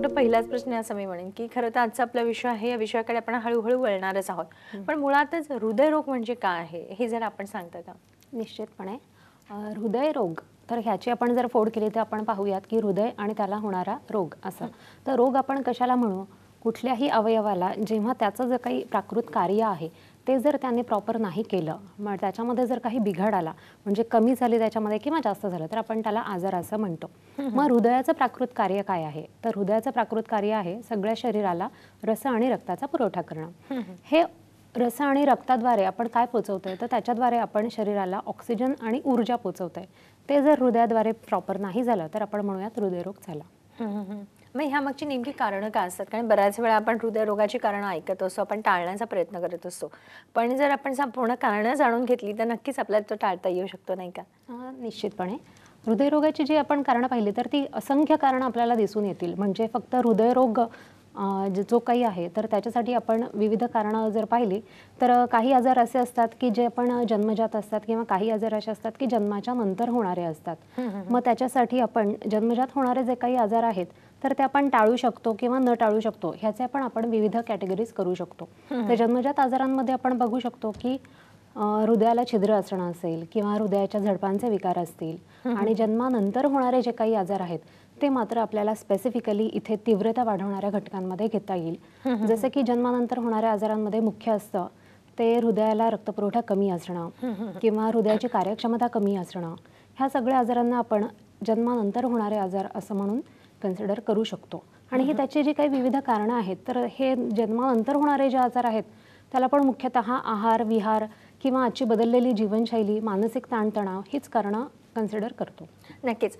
doctor पहिलाच प्रश्न असा मी म्हणेन की खरं तर आजचा आपला विषय आहे या विषयाकडे आपण हळूहळू वळणारच आहोत पण मुळातच हृदयरोग म्हणजे काय आहे हे जर आपण सांगता का निश्चितपणे हृदयरोग तर ह्याची आपण जर फोड केली तर आपण पाहूयात की हृदय आणि त्याला होणारा रोग असा तर रोग आपण कशाला म्हणू कुठल्याही अवयवाला जेव्हा त्याचं जे काही प्राकृत कार्य आहे ते जर त्याने प्रॉपर नाही केलं मग त्याच्यामध्ये जर काही बिघाड आला म्हणजे कमी झाली त्याच्यामध्ये किंवा जास्त झालं तर आपण त्याला आजार असं म्हणतो मग हृदयाचं प्राकृत कार्य काय आहे तर हृदयाचं प्राकृत कार्य आहे सगळ्या शरीराला रस आणि रक्ताचा पुरवठा करणं हे रस आणि रक्ताद्वारे आपण काय पोचवतोय तर त्याच्याद्वारे आपण शरीराला ऑक्सिजन आणि ऊर्जा पोचवतोय ते जर हृदयाद्वारे प्रॉपर नाही झालं तर आपण म्हणूयात हृदयरोग झाला मग ह्या नेमकी कारणं काय असतात कारण बऱ्याच वेळा आपण हृदयरोगाची कारण ऐकत असतो आपण टाळण्याचा प्रयत्न करत असतो पण जर आपण संपूर्ण कारणं जाणून घेतली तर नक्कीच आपल्याला तो टाळता येऊ शकतो नाही का निश्चितपणे हृदयरोगाची जी आपण कारण पाहिली तर ती असंख्य कारण आपल्याला दिसून येतील म्हणजे फक्त हृदयरोग जो काही आहे तर त्याच्यासाठी आपण विविध कारण जर पाहिली तर काही आजार असे असतात की जे आपण जन्मजात असतात किंवा काही आजार असे असतात की जन्माच्या नंतर होणारे असतात मग त्याच्यासाठी आपण जन्मजात होणारे जे काही आजार आहेत तर ते आपण टाळू शकतो किंवा न टाळू शकतो ह्याचे पण आपण विविध कॅटेगरीज करू शकतो तर जन्मजात आजारांमध्ये आपण बघू शकतो की हृदयाला छिद्र असणं असेल किंवा हृदयाच्या झडपांचे विकार असतील आणि जन्मानंतर होणारे जे काही आजार आहेत ते मात्र आपल्याला स्पेसिफिकली इथे तीव्रता वाढवणाऱ्या घटकांमध्ये घेता येईल जसं की जन्मानंतर होणाऱ्या आजारांमध्ये मुख्य असतं ते हृदयाला रक्तपुरवठा कमी असणं किंवा हृदयाची कार्यक्षमता कमी असणं ह्या सगळ्या आजारांना आपण जन्मानंतर होणारे आजार असं म्हणून कन्सिडर करू शकतो आणि हे त्याचे जे काही विविध कारणं आहेत तर हे जन्मानंतर होणारे जे आजार आहेत त्याला पण मुख्यतः आहार विहार किंवा आजची बदललेली जीवनशैली मानसिक ताणतणाव हीच कारणं कन्सिडर करतो नक्कीच